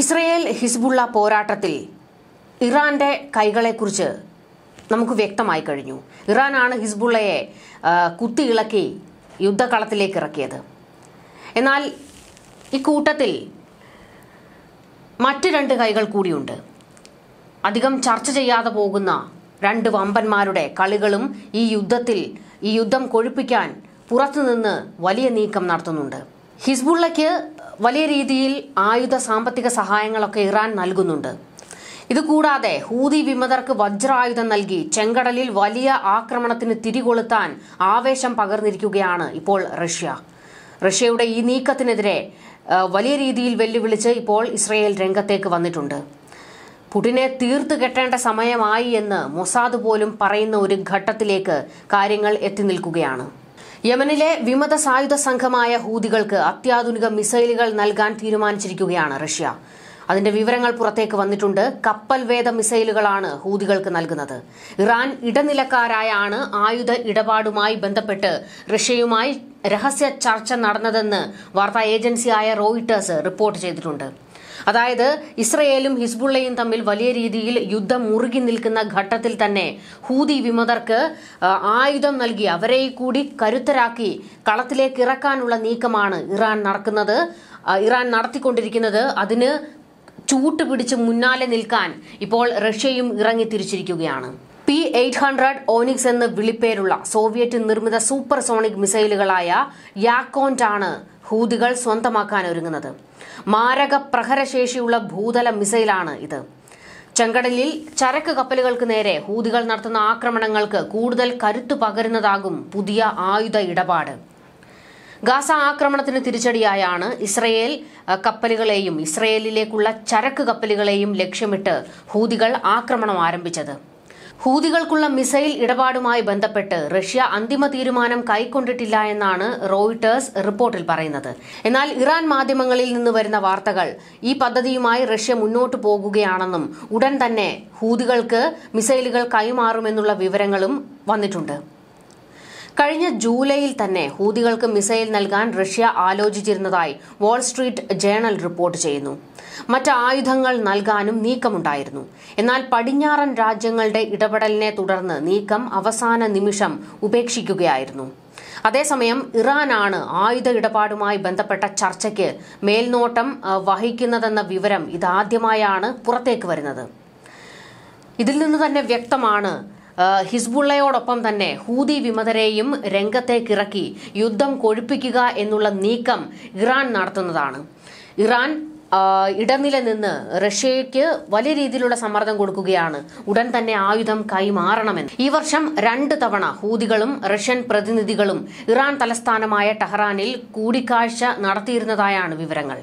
Israel Hezbollah പോരാട്ടത്തിൽ ഇറാന്റെ കൈകളെക്കുറിച്ച് നമുക്ക് വ്യക്തമായി കഴിഞ്ഞു ഇറാനാണ് ഹിസ്ബുള്ളയെ കുത്തിയിളക്കി യുദ്ധകളത്തിലേക്ക് ഇറക്കിയത് എന്നാൽ ഇക്കൂട്ടത്തിൽ മറ്റ് രണ്ട് കൈകൾ കൂടിയുണ്ട് അധികം ചർച്ച ചെയ്യാതെ പോകുന്ന രണ്ട് വമ്പന്മാരുടെ കളികളും ഈ യുദ്ധത്തിൽ ഈ യുദ്ധം കൊഴുപ്പിക്കാൻ പുറത്തുനിന്ന് വലിയ നീക്കം നടത്തുന്നുണ്ട് ഹിസ്ബുള്ളയ്ക്ക് വലിയ രീതിയിൽ ആയുധ സാമ്പത്തിക സഹായങ്ങളൊക്കെ ഇറാൻ നൽകുന്നുണ്ട് ഇതുകൂടാതെ ഹൂതി വിമതർക്ക് വജ്രായുധം നൽകി ചെങ്കടലിൽ വലിയ ആക്രമണത്തിന് തിരികൊളുത്താൻ ആവേശം പകർന്നിരിക്കുകയാണ് ഇപ്പോൾ റഷ്യ റഷ്യയുടെ ഈ നീക്കത്തിനെതിരെ വലിയ രീതിയിൽ വെല്ലുവിളിച്ച് ഇപ്പോൾ ഇസ്രയേൽ രംഗത്തേക്ക് വന്നിട്ടുണ്ട് പുടിനെ തീർത്തു കെട്ടേണ്ട സമയമായി എന്ന് മൊസാദ് പോലും പറയുന്ന ഒരു ഘട്ടത്തിലേക്ക് കാര്യങ്ങൾ എത്തി നിൽക്കുകയാണ് യമനിലെ വിമത സായുധ സംഘമായ ഹൂതികൾക്ക് അത്യാധുനിക മിസൈലുകൾ നൽകാൻ തീരുമാനിച്ചിരിക്കുകയാണ് റഷ്യ അതിന്റെ വിവരങ്ങൾ പുറത്തേക്ക് വന്നിട്ടുണ്ട് കപ്പൽ വേദ മിസൈലുകളാണ് ഹൂതികൾക്ക് നൽകുന്നത് ഇറാൻ ഇടനിലക്കാരായാണ് ആയുധ ഇടപാടുമായി ബന്ധപ്പെട്ട് റഷ്യയുമായി രഹസ്യ ചർച്ച നടന്നതെന്ന് വാർത്താ ഏജൻസിയായ റോയിട്ടേഴ്സ് റിപ്പോർട്ട് ചെയ്തിട്ടുണ്ട് അതായത് ഇസ്രയേലും ഹിസ്ബുള്ളയും തമ്മിൽ വലിയ രീതിയിൽ യുദ്ധം മുറുകി നിൽക്കുന്ന ഘട്ടത്തിൽ തന്നെ ഹൂതി വിമതർക്ക് ആയുധം നൽകി അവരെ കൂടി കരുത്തരാക്കി കളത്തിലേക്ക് ഇറക്കാനുള്ള നീക്കമാണ് ഇറാൻ നടക്കുന്നത് ഇറാൻ നടത്തിക്കൊണ്ടിരിക്കുന്നത് അതിന് ചൂട്ട് പിടിച്ച് മുന്നാലെ നിൽക്കാൻ ഇപ്പോൾ റഷ്യയും ഇറങ്ങി തിരിച്ചിരിക്കുകയാണ് പി എയ്റ്റ് ഹൺഡ്രഡ് ഓനിക്സ് എന്ന് വിളിപ്പേരുള്ള സോവിയറ്റ് നിർമ്മിത സൂപ്പർ സോണിക് മിസൈലുകളായ യാക്കോണ്ടാണ് ആണ് ഹൂതികൾ സ്വന്തമാക്കാൻ ഒരുങ്ങുന്നത് മാരക പ്രഹരശേഷിയുള്ള ഭൂതല മിസൈലാണ് ഇത് ചെങ്കടലിൽ ചരക്ക് കപ്പലുകൾക്ക് നേരെ ഹൂതികൾ നടത്തുന്ന ആക്രമണങ്ങൾക്ക് കൂടുതൽ കരുത്തു പകരുന്നതാകും പുതിയ ആയുധ ഇടപാട് ഗാസ ആക്രമണത്തിന് തിരിച്ചടിയായാണ് ഇസ്രയേൽ കപ്പലുകളെയും ഇസ്രയേലിലേക്കുള്ള ചരക്ക് കപ്പലുകളെയും ലക്ഷ്യമിട്ട് ഹൂതികൾ ആക്രമണം ആരംഭിച്ചത് ഹൂതികൾക്കുള്ള മിസൈൽ ഇടപാടുമായി ബന്ധപ്പെട്ട് റഷ്യ അന്തിമ തീരുമാനം കൈക്കൊണ്ടിട്ടില്ല എന്നാണ് റോയിട്ടേഴ്സ് റിപ്പോർട്ടിൽ പറയുന്നത് എന്നാൽ ഇറാൻ മാധ്യമങ്ങളിൽ നിന്ന് വരുന്ന വാർത്തകൾ ഈ പദ്ധതിയുമായി റഷ്യ മുന്നോട്ട് പോകുകയാണെന്നും ഉടൻ തന്നെ ഹൂതികൾക്ക് മിസൈലുകൾ കൈമാറുമെന്നുള്ള വിവരങ്ങളും വന്നിട്ടുണ്ട് കഴിഞ്ഞ ജൂലൈയിൽ തന്നെ ഹൂതികൾക്ക് മിസൈൽ നൽകാൻ റഷ്യ ആലോചിച്ചിരുന്നതായി വാൾസ്ട്രീറ്റ് ജേണൽ റിപ്പോർട്ട് ചെയ്യുന്നു മറ്റ് ആയുധങ്ങൾ നൽകാനും നീക്കമുണ്ടായിരുന്നു എന്നാൽ പടിഞ്ഞാറൻ രാജ്യങ്ങളുടെ ഇടപെടലിനെ തുടർന്ന് നീക്കം അവസാന നിമിഷം ഉപേക്ഷിക്കുകയായിരുന്നു അതേസമയം ഇറാനാണ് ആയുധ ഇടപാടുമായി ബന്ധപ്പെട്ട ചർച്ചയ്ക്ക് മേൽനോട്ടം വഹിക്കുന്നതെന്ന വിവരം ഇതാദ്യമായാണ് പുറത്തേക്ക് വരുന്നത് ഇതിൽ നിന്ന് തന്നെ വ്യക്തമാണ് ഹിസ്ബുള്ളയോടൊപ്പം തന്നെ ഹൂതി വിമതരെയും രംഗത്തേക്കിറക്കി യുദ്ധം കൊഴിപ്പിക്കുക എന്നുള്ള നീക്കം ഇറാൻ നടത്തുന്നതാണ് ഇറാൻ ഇടനില നിന്ന് റഷ്യയ്ക്ക് വലിയ രീതിയിലുള്ള സമ്മർദ്ദം കൊടുക്കുകയാണ് ഉടൻ തന്നെ ആയുധം കൈമാറണമെന്ന് ഈ വർഷം രണ്ട് തവണ ഹൂതികളും റഷ്യൻ പ്രതിനിധികളും ഇറാൻ തലസ്ഥാനമായ ടെഹ്റാനിൽ കൂടിക്കാഴ്ച നടത്തിയിരുന്നതായാണ് വിവരങ്ങൾ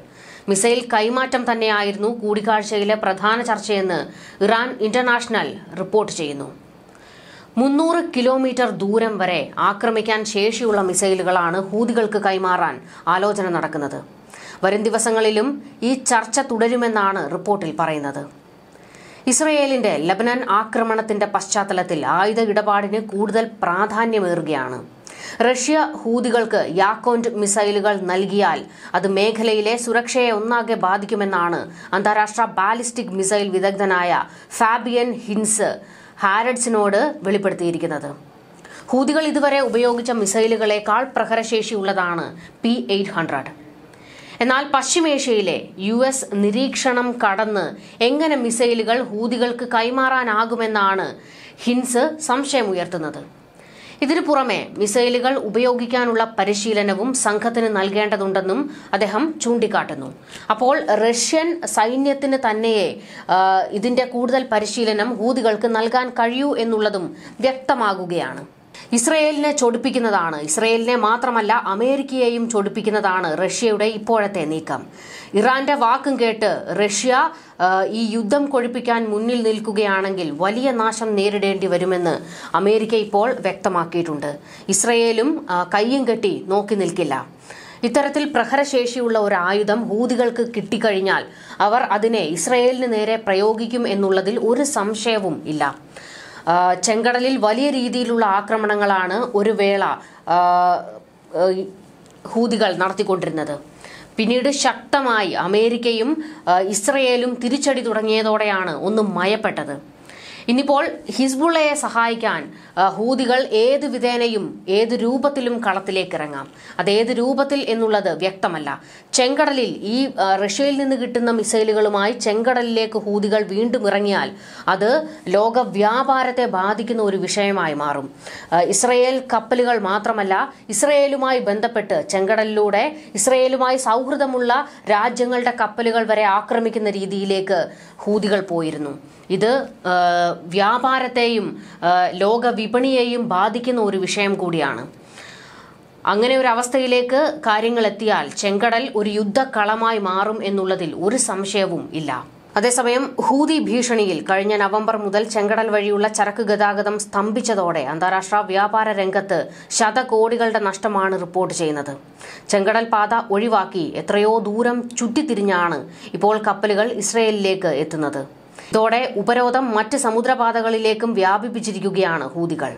മിസൈൽ കൈമാറ്റം തന്നെയായിരുന്നു കൂടിക്കാഴ്ചയിലെ പ്രധാന ചർച്ചയെന്ന് ഇറാൻ ഇന്റർനാഷണൽ റിപ്പോർട്ട് ചെയ്യുന്നു മുന്നൂറ് കിലോമീറ്റർ ദൂരം വരെ ആക്രമിക്കാൻ ശേഷിയുള്ള മിസൈലുകളാണ് ഹൂതികൾക്ക് കൈമാറാൻ ആലോചന നടക്കുന്നത് വരും ദിവസങ്ങളിലും ഈ ചർച്ച തുടരുമെന്നാണ് റിപ്പോർട്ടിൽ പറയുന്നത് ഇസ്രയേലിന്റെ ലബനൻ ആക്രമണത്തിന്റെ പശ്ചാത്തലത്തിൽ ആയുധ ഇടപാടിന് കൂടുതൽ പ്രാധാന്യമേറുകയാണ് റഷ്യ ഹൂതികൾക്ക് യാക്കോണ്ട് മിസൈലുകൾ നൽകിയാൽ അത് മേഖലയിലെ സുരക്ഷയെ ഒന്നാകെ ബാധിക്കുമെന്നാണ് അന്താരാഷ്ട്ര ബാലിസ്റ്റിക് മിസൈൽ വിദഗ്ധനായ ഫാബിയൻ ഹിൻസ് ഹാരഡ്സിനോട് വെളിപ്പെടുത്തിയിരിക്കുന്നത് ഹൂതികൾ ഇതുവരെ ഉപയോഗിച്ച മിസൈലുകളെക്കാൾ പ്രഹരശേഷിയുള്ളതാണ് പി എയ്റ്റ് ഹൺഡ്രഡ് എന്നാൽ പശ്ചിമേഷ്യയിലെ യു എസ് നിരീക്ഷണം കടന്ന് എങ്ങനെ മിസൈലുകൾ ഹൂതികൾക്ക് കൈമാറാനാകുമെന്നാണ് ഹിൻസ് സംശയമുയർത്തുന്നത് ഇതിനു പുറമെ മിസൈലുകൾ ഉപയോഗിക്കാനുള്ള പരിശീലനവും സംഘത്തിന് നൽകേണ്ടതുണ്ടെന്നും അദ്ദേഹം ചൂണ്ടിക്കാട്ടുന്നു അപ്പോൾ റഷ്യൻ സൈന്യത്തിന് തന്നെയെ ഇതിന്റെ കൂടുതൽ പരിശീലനം ഹൂതികൾക്ക് നൽകാൻ കഴിയൂ എന്നുള്ളതും വ്യക്തമാകുകയാണ് ഇസ്രയേലിനെ ചൊടിപ്പിക്കുന്നതാണ് ഇസ്രയേലിനെ മാത്രമല്ല അമേരിക്കയെയും ചൊടിപ്പിക്കുന്നതാണ് റഷ്യയുടെ ഇപ്പോഴത്തെ നീക്കം ഇറാന്റെ വാക്കും കേട്ട് റഷ്യ ഈ യുദ്ധം കൊഴിപ്പിക്കാൻ മുന്നിൽ നിൽക്കുകയാണെങ്കിൽ വലിയ നാശം നേരിടേണ്ടി വരുമെന്ന് അമേരിക്ക ഇപ്പോൾ വ്യക്തമാക്കിയിട്ടുണ്ട് ഇസ്രയേലും കയ്യും കെട്ടി നോക്കി നിൽക്കില്ല ഇത്തരത്തിൽ പ്രഹരശേഷിയുള്ള ഒരു ആയുധം ഹൂതികൾക്ക് കിട്ടിക്കഴിഞ്ഞാൽ അവർ അതിനെ ഇസ്രയേലിന് നേരെ പ്രയോഗിക്കും എന്നുള്ളതിൽ ഒരു സംശയവും ഇല്ല ചെങ്കടലിൽ വലിയ രീതിയിലുള്ള ആക്രമണങ്ങളാണ് ഒരു വേള ഹൂതികൾ നടത്തിക്കൊണ്ടിരുന്നത് പിന്നീട് ശക്തമായി അമേരിക്കയും ഇസ്രയേലും തിരിച്ചടി തുടങ്ങിയതോടെയാണ് ഒന്ന് മയപ്പെട്ടത് ഇന്നിപ്പോൾ ഹിസ്ബുള്ളയെ സഹായിക്കാൻ ഹൂതികൾ ഏത് വിധേനയും ഏത് രൂപത്തിലും കളത്തിലേക്ക് ഇറങ്ങാം ഏത് രൂപത്തിൽ എന്നുള്ളത് വ്യക്തമല്ല ചെങ്കടലിൽ ഈ റഷ്യയിൽ നിന്ന് കിട്ടുന്ന മിസൈലുകളുമായി ചെങ്കടലിലേക്ക് ഹൂതികൾ വീണ്ടും ഇറങ്ങിയാൽ അത് ലോക വ്യാപാരത്തെ ബാധിക്കുന്ന ഒരു വിഷയമായി മാറും ഇസ്രയേൽ കപ്പലുകൾ മാത്രമല്ല ഇസ്രയേലുമായി ബന്ധപ്പെട്ട് ചെങ്കടലിലൂടെ ഇസ്രയേലുമായി സൗഹൃദമുള്ള രാജ്യങ്ങളുടെ കപ്പലുകൾ വരെ ആക്രമിക്കുന്ന രീതിയിലേക്ക് ഹൂതികൾ പോയിരുന്നു ഇത് വ്യാപാരത്തെയും ലോക വിപണിയെയും ബാധിക്കുന്ന ഒരു വിഷയം കൂടിയാണ് അങ്ങനെ ഒരു അവസ്ഥയിലേക്ക് കാര്യങ്ങൾ എത്തിയാൽ ചെങ്കടൽ ഒരു യുദ്ധക്കളമായി മാറും എന്നുള്ളതിൽ ഒരു സംശയവും ഇല്ല അതേസമയം ഹൂതി ഭീഷണിയിൽ കഴിഞ്ഞ നവംബർ മുതൽ ചെങ്കടൽ വഴിയുള്ള ചരക്ക് ഗതാഗതം സ്തംഭിച്ചതോടെ അന്താരാഷ്ട്ര വ്യാപാര രംഗത്ത് ശതകോടികളുടെ നഷ്ടമാണ് റിപ്പോർട്ട് ചെയ്യുന്നത് ചെങ്കടൽ പാത ഒഴിവാക്കി എത്രയോ ദൂരം ചുറ്റിത്തിരിഞ്ഞാണ് ഇപ്പോൾ കപ്പലുകൾ ഇസ്രയേലിലേക്ക് എത്തുന്നത് ഇതോടെ ഉപരോധം മറ്റ് സമുദ്രപാതകളിലേക്കും വ്യാപിപ്പിച്ചിരിക്കുകയാണ് ഹൂതികൾ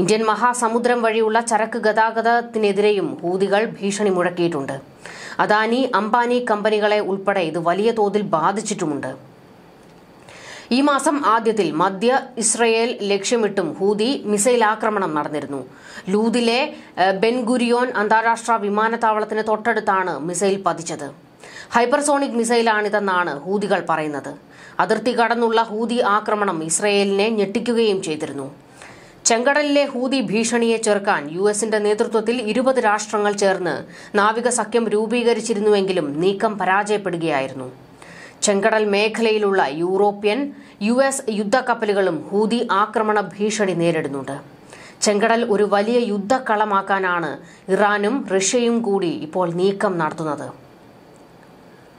ഇന്ത്യൻ മഹാസമുദ്രം വഴിയുള്ള ചരക്ക് ഗതാഗതത്തിനെതിരെയും ഹൂതികൾ ഭീഷണി മുഴക്കിയിട്ടുണ്ട് അദാനി അംബാനി കമ്പനികളെ ഉൾപ്പെടെ ഇത് വലിയ തോതിൽ ബാധിച്ചിട്ടുമുണ്ട് ഈ മാസം ആദ്യത്തിൽ മധ്യ ഇസ്രയേൽ ലക്ഷ്യമിട്ടും ഹൂതി മിസൈൽ ആക്രമണം നടന്നിരുന്നു ലൂദിലെ ബെൻഗുരിയോൻ അന്താരാഷ്ട്ര വിമാനത്താവളത്തിന് തൊട്ടടുത്താണ് മിസൈൽ പതിച്ചത് ഹൈപ്പർസോണിക് മിസൈലാണിതെന്നാണ് ഹൂതികൾ പറയുന്നത് അതിർത്തി കടന്നുള്ള ഹൂതി ആക്രമണം ഇസ്രയേലിനെ ഞെട്ടിക്കുകയും ചെയ്തിരുന്നു ചെങ്കടലിലെ ഹൂതി ഭീഷണിയെ ചെറുക്കാൻ യു എസിന്റെ നേതൃത്വത്തിൽ ഇരുപത് രാഷ്ട്രങ്ങൾ ചേർന്ന് നാവിക സഖ്യം രൂപീകരിച്ചിരുന്നുവെങ്കിലും നീക്കം പരാജയപ്പെടുകയായിരുന്നു ചെങ്കടൽ മേഖലയിലുള്ള യൂറോപ്യൻ യു എസ് യുദ്ധക്കപ്പലുകളും ഹൂതി ആക്രമണ ഭീഷണി നേരിടുന്നുണ്ട് ചെങ്കടൽ ഒരു വലിയ യുദ്ധക്കളമാക്കാനാണ് ഇറാനും റഷ്യയും കൂടി ഇപ്പോൾ നീക്കം നടത്തുന്നത്